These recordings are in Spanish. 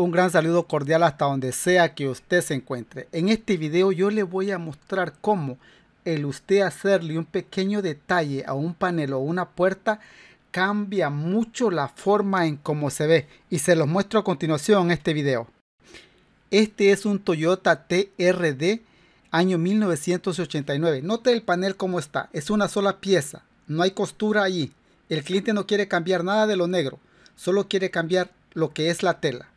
Un gran saludo cordial hasta donde sea que usted se encuentre. En este video yo le voy a mostrar cómo el usted hacerle un pequeño detalle a un panel o una puerta cambia mucho la forma en cómo se ve y se los muestro a continuación en este video. Este es un Toyota TRD año 1989. Note el panel como está, es una sola pieza, no hay costura allí. El cliente no quiere cambiar nada de lo negro, solo quiere cambiar lo que es la tela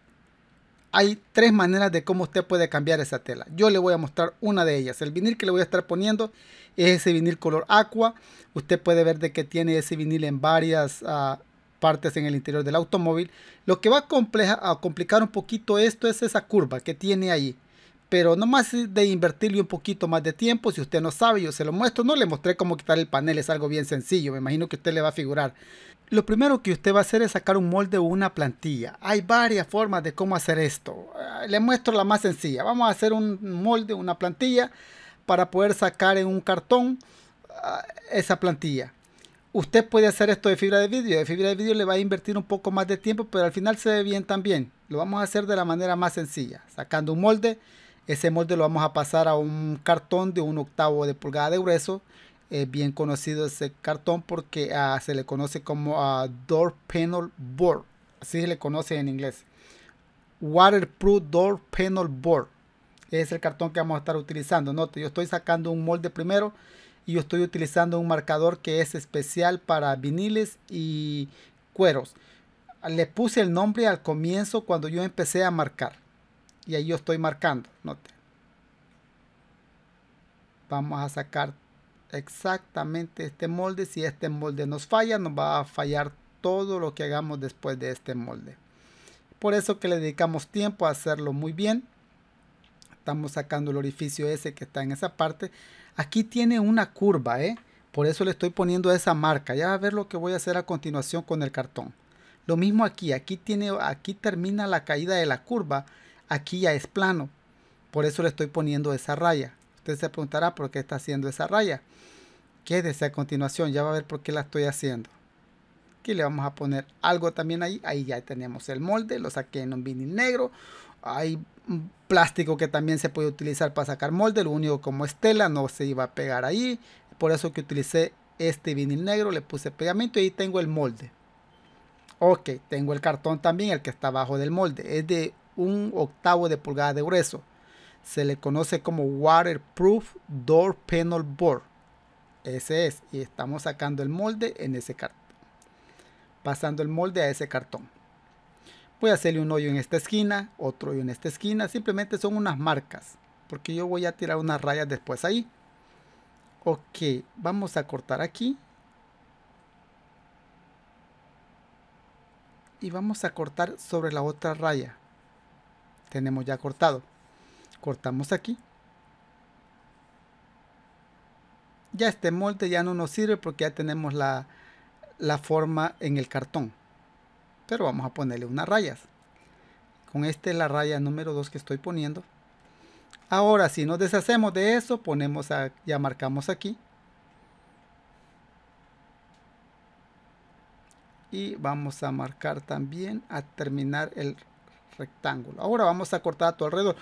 hay tres maneras de cómo usted puede cambiar esa tela. Yo le voy a mostrar una de ellas. El vinil que le voy a estar poniendo es ese vinil color aqua. Usted puede ver de que tiene ese vinil en varias ah, partes en el interior del automóvil. Lo que va a, compleja, a complicar un poquito esto es esa curva que tiene ahí. Pero nomás de invertirle un poquito más de tiempo, si usted no sabe, yo se lo muestro. No le mostré cómo quitar el panel, es algo bien sencillo. Me imagino que usted le va a figurar. Lo primero que usted va a hacer es sacar un molde o una plantilla. Hay varias formas de cómo hacer esto. Eh, le muestro la más sencilla. Vamos a hacer un molde, una plantilla, para poder sacar en un cartón ah, esa plantilla. Usted puede hacer esto de fibra de vidrio. De fibra de vidrio le va a invertir un poco más de tiempo, pero al final se ve bien también. Lo vamos a hacer de la manera más sencilla. Sacando un molde, ese molde lo vamos a pasar a un cartón de un octavo de pulgada de grueso eh, bien conocido ese cartón porque ah, se le conoce como ah, Door Panel Board. Así se le conoce en inglés. Waterproof Door Panel Board. Es el cartón que vamos a estar utilizando. Note, yo estoy sacando un molde primero y yo estoy utilizando un marcador que es especial para viniles y cueros. Le puse el nombre al comienzo cuando yo empecé a marcar. Y ahí yo estoy marcando. Note. Vamos a sacar exactamente este molde. Si este molde nos falla, nos va a fallar todo lo que hagamos después de este molde. Por eso que le dedicamos tiempo a hacerlo muy bien. Estamos sacando el orificio ese que está en esa parte. Aquí tiene una curva, ¿eh? Por eso le estoy poniendo esa marca. Ya a ver lo que voy a hacer a continuación con el cartón. Lo mismo aquí, aquí, tiene, aquí termina la caída de la curva, aquí ya es plano. Por eso le estoy poniendo esa raya. Usted se preguntará por qué está haciendo esa raya quédese a continuación, ya va a ver por qué la estoy haciendo. Aquí le vamos a poner algo también ahí, ahí ya tenemos el molde, lo saqué en un vinil negro, hay un plástico que también se puede utilizar para sacar molde, lo único como estela no se iba a pegar ahí, por eso que utilicé este vinil negro, le puse pegamento y ahí tengo el molde. Ok, tengo el cartón también, el que está abajo del molde, es de un octavo de pulgada de grueso. Se le conoce como Waterproof Door Panel Board ese es. Y estamos sacando el molde en ese cartón. Pasando el molde a ese cartón. Voy a hacerle un hoyo en esta esquina, otro hoyo en esta esquina. Simplemente son unas marcas. Porque yo voy a tirar unas rayas después ahí. Ok, vamos a cortar aquí. Y vamos a cortar sobre la otra raya. Tenemos ya cortado. Cortamos aquí. ya este molde ya no nos sirve porque ya tenemos la, la forma en el cartón. Pero vamos a ponerle unas rayas. Con este es la raya número 2 que estoy poniendo. Ahora si nos deshacemos de eso, ponemos a, ya marcamos aquí. Y vamos a marcar también a terminar el rectángulo. Ahora vamos a cortar a tu alrededor.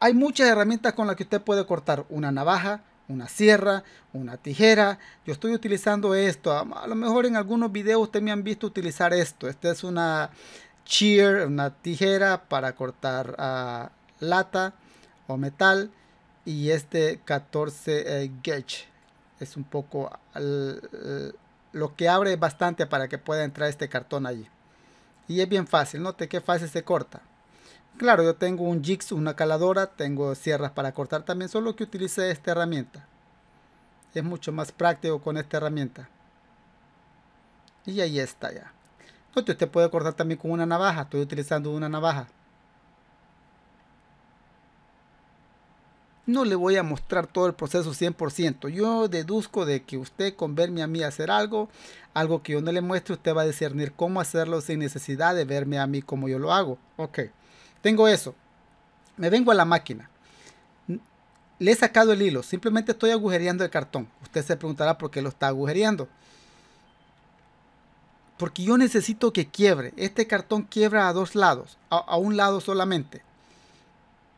Hay muchas herramientas con las que usted puede cortar. Una navaja, una sierra, una tijera. Yo estoy utilizando esto. A lo mejor en algunos videos ustedes me han visto utilizar esto. Esta es una shear, una tijera para cortar ah, lata o metal. Y este 14 eh, gauge es un poco lo que abre bastante para que pueda entrar este cartón allí. Y es bien fácil, note que fácil se corta. Claro, yo tengo un jigs, una caladora, tengo sierras para cortar también, solo que utilice esta herramienta. Es mucho más práctico con esta herramienta. Y ahí está ya. Entonces usted puede cortar también con una navaja, estoy utilizando una navaja. No le voy a mostrar todo el proceso 100%. Yo deduzco de que usted con verme a mí hacer algo, algo que yo no le muestre, usted va a discernir cómo hacerlo sin necesidad de verme a mí como yo lo hago. Ok. Tengo eso. Me vengo a la máquina. Le he sacado el hilo. Simplemente estoy agujereando el cartón. Usted se preguntará por qué lo está agujereando. Porque yo necesito que quiebre. Este cartón quiebra a dos lados. A, un lado solamente.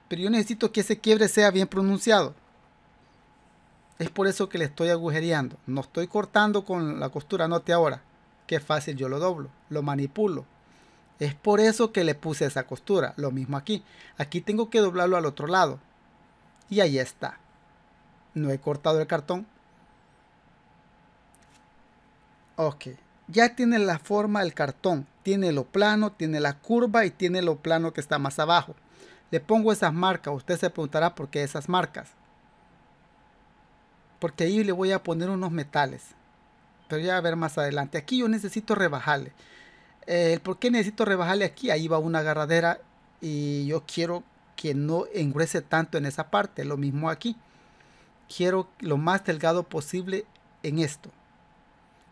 Pero yo necesito que ese quiebre sea bien pronunciado. Es por eso que le estoy agujereando. No estoy cortando con la costura. Note ahora. Qué fácil yo lo doblo. Lo manipulo. Es por eso que le puse esa costura. Lo mismo aquí. Aquí tengo que doblarlo al otro lado. Y ahí está. No he cortado el cartón. Ok. Ya tiene la forma del cartón. Tiene lo plano, tiene la curva y tiene lo plano que está más abajo. Le pongo esas marcas. Usted se preguntará por qué esas marcas. Porque ahí le voy a poner unos metales. Pero ya a ver más adelante. Aquí yo necesito rebajarle el por qué necesito rebajarle aquí, ahí va una agarradera y yo quiero que no engrese tanto en esa parte, lo mismo aquí. Quiero lo más delgado posible en esto.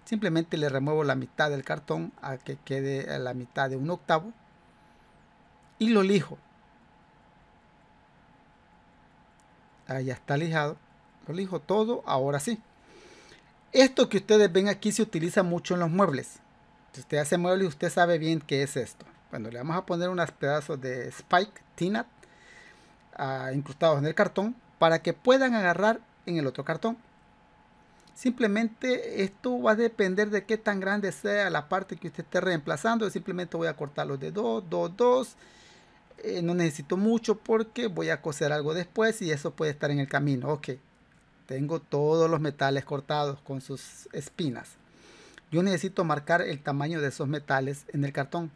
Simplemente le remuevo la mitad del cartón a que quede a la mitad de un octavo y lo lijo. Ahí ya está lijado. Lo lijo todo, ahora sí. Esto que ustedes ven aquí se utiliza mucho en los muebles Usted hace mueble y usted sabe bien qué es esto. Bueno, le vamos a poner unos pedazos de spike, tinat, ah, incrustados en el cartón para que puedan agarrar en el otro cartón. Simplemente esto va a depender de qué tan grande sea la parte que usted esté reemplazando. simplemente voy a cortarlos de 2, 2, 2. Eh, no necesito mucho porque voy a coser algo después y eso puede estar en el camino. Ok, tengo todos los metales cortados con sus espinas yo necesito marcar el tamaño de esos metales en el cartón.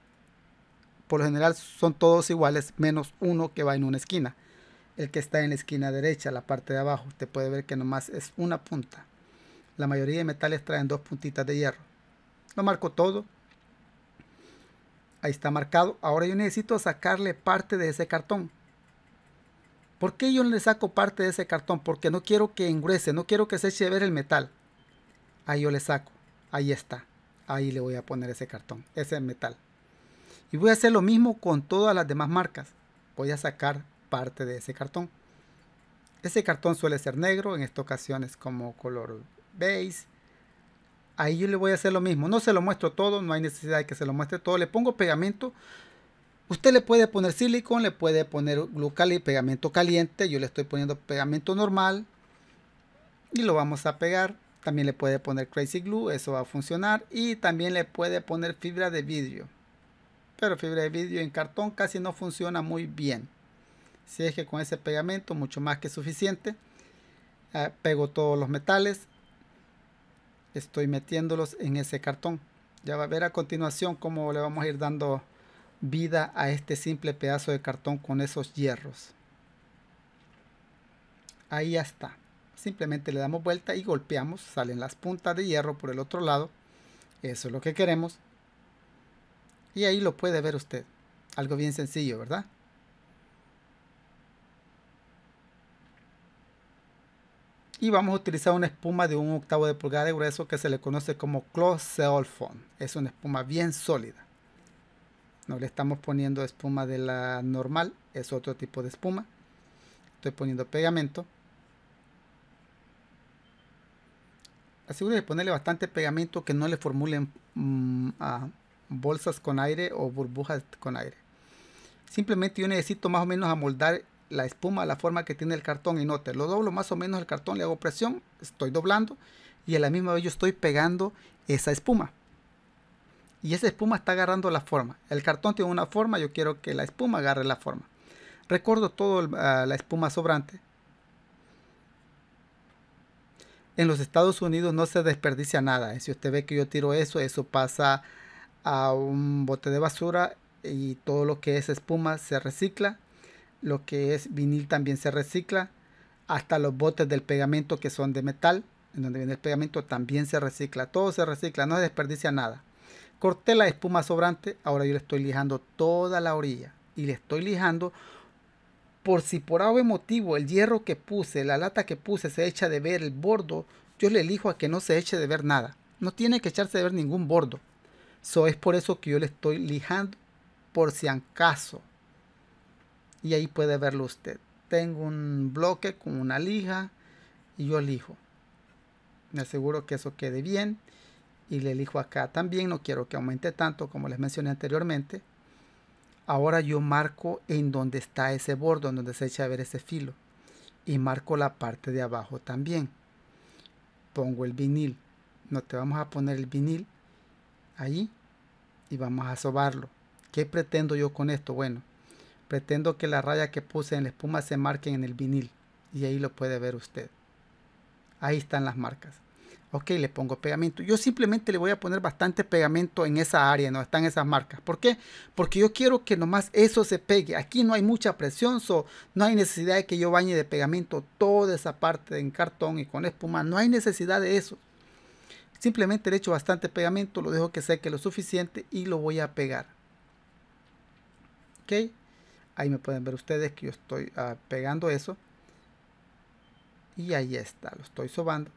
Por lo general son todos iguales menos uno que va en una esquina. El que está en la esquina derecha, la parte de abajo, usted puede ver que nomás es una punta. La mayoría de metales traen dos puntitas de hierro. Lo marco todo. Ahí está marcado. Ahora yo necesito sacarle parte de ese cartón. ¿Por qué yo le saco parte de ese cartón? Porque no quiero que engruese, no quiero que se eche ver el metal. Ahí yo le saco ahí está, ahí le voy a poner ese cartón, ese metal. Y voy a hacer lo mismo con todas las demás marcas, voy a sacar parte de ese cartón. Ese cartón suele ser negro, en esta ocasión es como color beige. Ahí yo le voy a hacer lo mismo, no se lo muestro todo, no hay necesidad de que se lo muestre todo, le pongo pegamento. Usted le puede poner silicón, le puede poner y pegamento caliente, yo le estoy poniendo pegamento normal y lo vamos a pegar también le puede poner crazy glue, eso va a funcionar. Y también le puede poner fibra de vidrio. Pero fibra de vidrio en cartón casi no funciona muy bien. Si es que con ese pegamento, mucho más que suficiente. Ah, pego todos los metales. Estoy metiéndolos en ese cartón. Ya va a ver a continuación cómo le vamos a ir dando vida a este simple pedazo de cartón con esos hierros. Ahí ya está simplemente le damos vuelta y golpeamos, salen las puntas de hierro por el otro lado, eso es lo que queremos, y ahí lo puede ver usted, algo bien sencillo, ¿verdad? Y vamos a utilizar una espuma de un octavo de pulgada de grueso que se le conoce como Close foam Es una espuma bien sólida. No le estamos poniendo espuma de la normal, es otro tipo de espuma. Estoy poniendo pegamento asegúrese de ponerle bastante pegamento que no le formulen mm, bolsas con aire o burbujas con aire. Simplemente yo necesito más o menos amoldar la espuma a la forma que tiene el cartón y note, lo doblo más o menos el cartón, le hago presión, estoy doblando y a la misma vez yo estoy pegando esa espuma. Y esa espuma está agarrando la forma. El cartón tiene una forma, yo quiero que la espuma agarre la forma. Recuerdo toda ah, la espuma sobrante, en los Estados Unidos no se desperdicia nada. ¿eh? Si usted ve que yo tiro eso, eso pasa a un bote de basura y todo lo que es espuma se recicla. Lo que es vinil también se recicla. Hasta los botes del pegamento que son de metal, en donde viene el pegamento, también se recicla. Todo se recicla, no se desperdicia nada. Corté la espuma sobrante, ahora yo le estoy lijando toda la orilla. Y le estoy lijando por si por algo motivo el hierro que puse, la lata que puse se echa de ver el bordo, yo le elijo a que no se eche de ver nada. No tiene que echarse de ver ningún bordo. So es por eso que yo le estoy lijando por si acaso. Y ahí puede verlo usted. Tengo un bloque con una lija y yo lijo. Me aseguro que eso quede bien y le elijo acá también. No quiero que aumente tanto como les mencioné anteriormente. Ahora yo marco en donde está ese bordo, en donde se echa a ver ese filo. Y marco la parte de abajo también. Pongo el vinil. No te vamos a poner el vinil ahí y vamos a sobarlo. ¿Qué pretendo yo con esto? Bueno, pretendo que la raya que puse en la espuma se marque en el vinil y ahí lo puede ver usted. Ahí están las marcas. Ok, le pongo pegamento. Yo simplemente le voy a poner bastante pegamento en esa área, no están esas marcas. ¿Por qué? Porque yo quiero que nomás eso se pegue. Aquí no hay mucha presión, so, no hay necesidad de que yo bañe de pegamento toda esa parte en cartón y con espuma. No hay necesidad de eso. Simplemente le echo bastante pegamento, lo dejo que seque lo suficiente y lo voy a pegar. Ok, ahí me pueden ver ustedes que yo estoy ah, pegando eso. Y ahí está, lo estoy sobando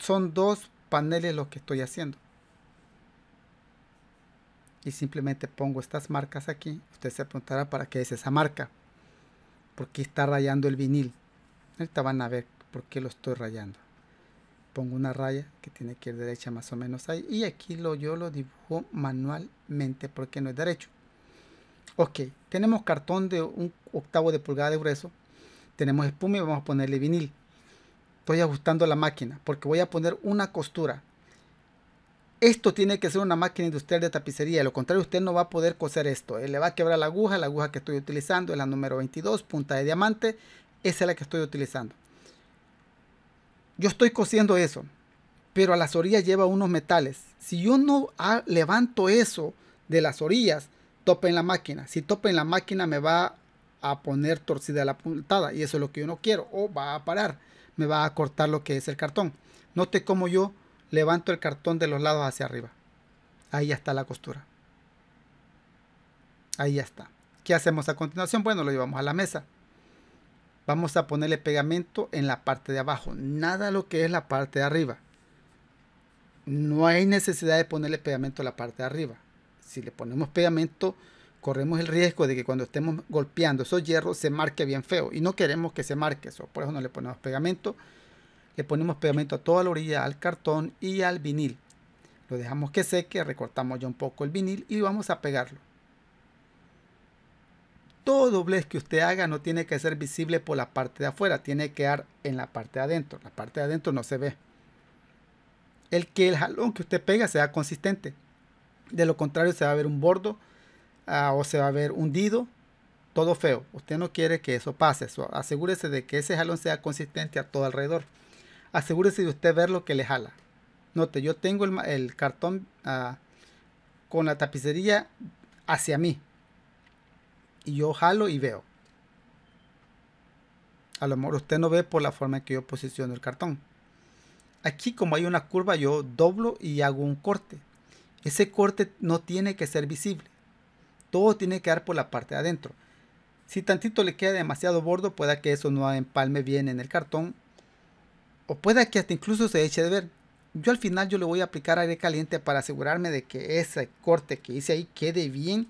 son dos paneles los que estoy haciendo. Y simplemente pongo estas marcas aquí. Usted se apuntará para qué es esa marca. porque está rayando el vinil? Ahorita van a ver por qué lo estoy rayando. Pongo una raya que tiene que ir derecha más o menos ahí. Y aquí lo, yo lo dibujo manualmente porque no es derecho. Ok, tenemos cartón de un octavo de pulgada de grueso. Tenemos espuma y vamos a ponerle vinil. Estoy ajustando la máquina porque voy a poner una costura. Esto tiene que ser una máquina industrial de tapicería. lo contrario, usted no va a poder coser esto. Eh, le va a quebrar la aguja. La aguja que estoy utilizando es la número 22, punta de diamante. Esa es la que estoy utilizando. Yo estoy cosiendo eso, pero a las orillas lleva unos metales. Si yo no ah, levanto eso de las orillas, tope en la máquina. Si tope en la máquina me va a poner torcida la puntada y eso es lo que yo no quiero o va a parar me va a cortar lo que es el cartón. Note cómo yo levanto el cartón de los lados hacia arriba. Ahí está la costura. Ahí ya está. ¿Qué hacemos a continuación? Bueno, lo llevamos a la mesa. Vamos a ponerle pegamento en la parte de abajo. Nada lo que es la parte de arriba. No hay necesidad de ponerle pegamento a la parte de arriba. Si le ponemos pegamento, corremos el riesgo de que cuando estemos golpeando esos hierros se marque bien feo y no queremos que se marque eso, por eso no le ponemos pegamento, le ponemos pegamento a toda la orilla, al cartón y al vinil. Lo dejamos que seque, recortamos ya un poco el vinil y vamos a pegarlo. Todo doblez que usted haga no tiene que ser visible por la parte de afuera, tiene que quedar en la parte de adentro. La parte de adentro no se ve. El que el jalón que usted pega sea consistente. De lo contrario se va a ver un bordo Ah, o se va a ver hundido, todo feo. Usted no quiere que eso pase. asegúrese de que ese jalón sea consistente a todo alrededor. Asegúrese de usted ver lo que le jala. Note, yo tengo el, cartón ah, con la tapicería hacia mí. Y yo jalo y veo. A lo mejor usted no ve por la forma en que yo posiciono el cartón. Aquí como hay una curva yo doblo y hago un corte. Ese corte no tiene que ser visible. Todo tiene que dar por la parte de adentro. Si tantito le queda demasiado bordo, pueda que eso no empalme bien en el cartón. O pueda que hasta incluso se eche de ver. Yo al final yo le voy a aplicar aire caliente para asegurarme de que ese corte que hice ahí quede bien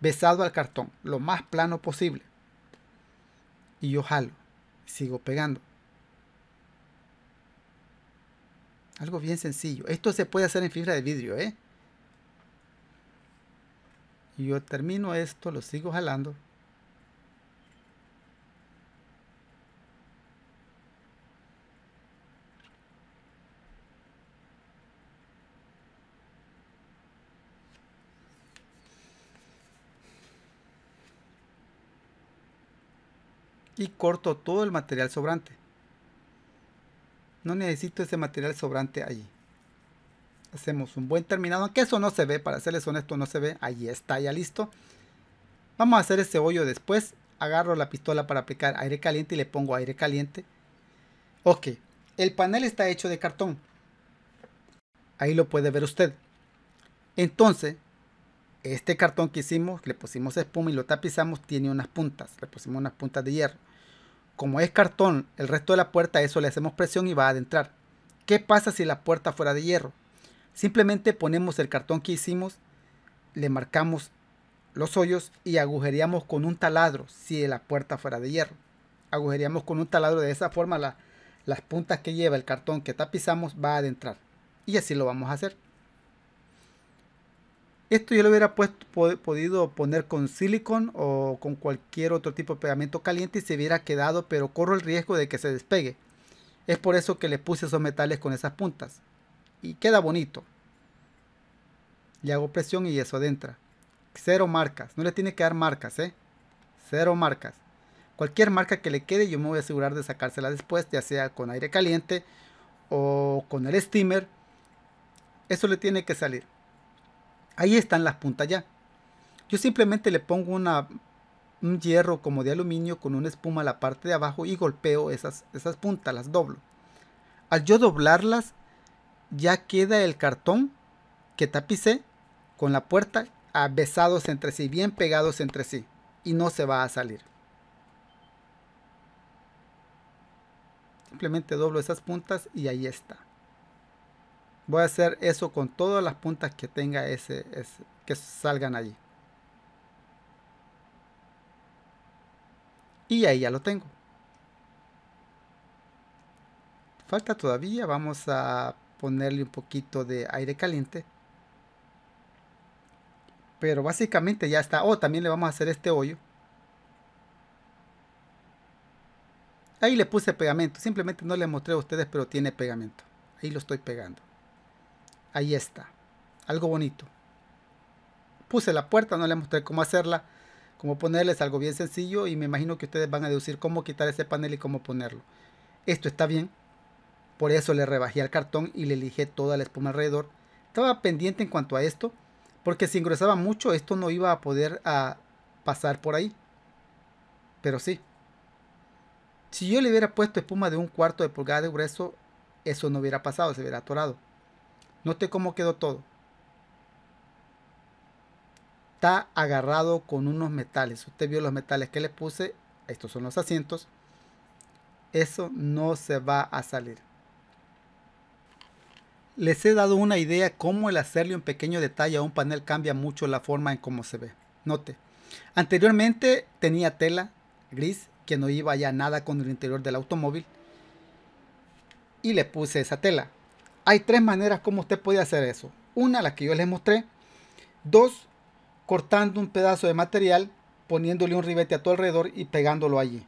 besado al cartón, lo más plano posible. Y yo jalo, sigo pegando. Algo bien sencillo. Esto se puede hacer en fibra de vidrio, ¿eh? y yo termino esto, lo sigo jalando. Y corto todo el material sobrante. No necesito ese material sobrante allí. Hacemos un buen terminado, aunque eso no se ve, para serles honesto no se ve. Ahí está, ya listo. Vamos a hacer ese hoyo después. Agarro la pistola para aplicar aire caliente y le pongo aire caliente. Ok, el panel está hecho de cartón. Ahí lo puede ver usted. Entonces, este cartón que hicimos, le pusimos espuma y lo tapizamos, tiene unas puntas. Le pusimos unas puntas de hierro. Como es cartón, el resto de la puerta, eso le hacemos presión y va a adentrar. ¿Qué pasa si la puerta fuera de hierro? Simplemente ponemos el cartón que hicimos, le marcamos los hoyos y agujereamos con un taladro si la puerta fuera de hierro. Agujereamos con un taladro de esa forma las puntas que lleva el cartón que tapizamos va a adentrar. Y así lo vamos a hacer. Esto yo lo hubiera podido poner con silicon o con cualquier otro tipo de pegamento caliente y se hubiera quedado, pero corro el riesgo de que se despegue. Es por eso que le puse esos metales con esas puntas y queda bonito. Le hago presión y eso adentra. Cero marcas, no le tiene que dar marcas, ¿eh? Cero marcas. Cualquier marca que le quede yo me voy a asegurar de sacársela después, ya sea con aire caliente o con el steamer. Eso le tiene que salir. Ahí están las puntas ya. Yo simplemente le pongo una, un hierro como de aluminio con una espuma a la parte de abajo y golpeo esas, esas puntas, las doblo. Al yo doblarlas, ya queda el cartón que tapicé con la puerta besados entre sí, bien pegados entre sí, y no se va a salir. Simplemente doblo esas puntas y ahí está. Voy a hacer eso con todas las puntas que tenga ese, ese que salgan allí. Y ahí ya lo tengo. Falta todavía, vamos a ponerle un poquito de aire caliente. Pero básicamente ya está. O oh, también le vamos a hacer este hoyo. Ahí le puse pegamento. Simplemente no le mostré a ustedes, pero tiene pegamento. Ahí lo estoy pegando. Ahí está. Algo bonito. Puse la puerta, no le mostré cómo hacerla. Cómo ponerles algo bien sencillo. Y me imagino que ustedes van a deducir cómo quitar ese panel y cómo ponerlo. Esto está bien. Por eso le rebajé el cartón y le lijé toda la espuma alrededor. Estaba pendiente en cuanto a esto, porque si engrosaba mucho esto no iba a poder a pasar por ahí. Pero sí. Si yo le hubiera puesto espuma de un cuarto de pulgada de grueso, eso no hubiera pasado, se hubiera atorado. Note cómo quedó todo. Está agarrado con unos metales. Usted vio los metales que le puse. Estos son los asientos. Eso no se va a salir. Les he dado una idea cómo el hacerle un pequeño detalle a un panel cambia mucho la forma en cómo se ve. Note, anteriormente tenía tela gris que no iba ya nada con el interior del automóvil y le puse esa tela. Hay tres maneras como usted puede hacer eso. Una, la que yo les mostré. Dos, cortando un pedazo de material, poniéndole un ribete a tu alrededor y pegándolo allí.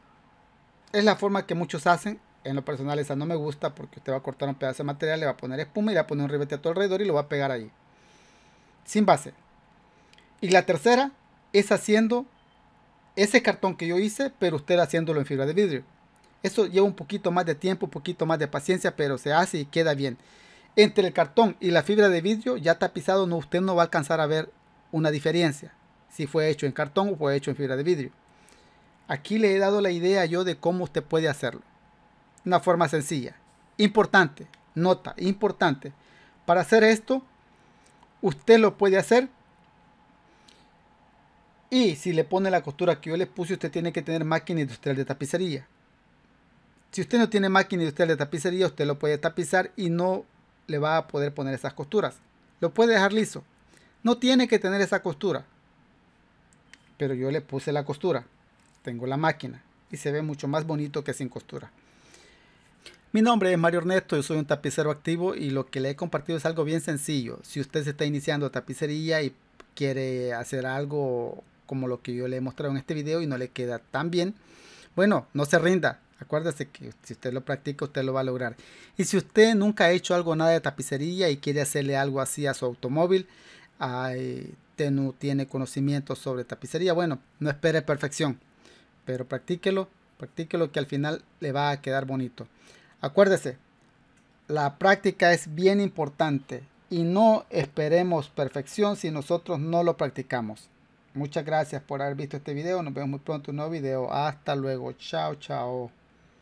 Es la forma que muchos hacen en lo personal esa no me gusta porque usted va a cortar un pedazo de material, le va a poner espuma y le va a poner un ribete a todo alrededor y lo va a pegar ahí. Sin base. Y la tercera es haciendo ese cartón que yo hice, pero usted haciéndolo en fibra de vidrio. Eso lleva un poquito más de tiempo, un poquito más de paciencia, pero se hace y queda bien. Entre el cartón y la fibra de vidrio ya tapizado, no, usted no va a alcanzar a ver una diferencia. Si fue hecho en cartón o fue hecho en fibra de vidrio. Aquí le he dado la idea yo de cómo usted puede hacerlo una forma sencilla. Importante, nota, importante. Para hacer esto, usted lo puede hacer. Y si le pone la costura que yo le puse, usted tiene que tener máquina industrial de tapicería. Si usted no tiene máquina industrial de tapicería, usted lo puede tapizar y no le va a poder poner esas costuras. Lo puede dejar liso. No tiene que tener esa costura. Pero yo le puse la costura. Tengo la máquina y se ve mucho más bonito que sin costura. Mi nombre es Mario Ernesto, yo soy un tapicero activo y lo que le he compartido es algo bien sencillo. Si usted se está iniciando tapicería y quiere hacer algo como lo que yo le he mostrado en este video y no le queda tan bien, bueno, no se rinda. Acuérdese que si usted lo practica, usted lo va a lograr. Y si usted nunca ha hecho algo nada de tapicería y quiere hacerle algo así a su automóvil, usted no tiene conocimiento sobre tapicería, bueno, no espere perfección, pero practíquelo, practíquelo que al final le va a quedar bonito. Acuérdese, la práctica es bien importante y no esperemos perfección si nosotros no lo practicamos. Muchas gracias por haber visto este video. Nos vemos muy pronto en un nuevo video. Hasta luego. Chao, chao.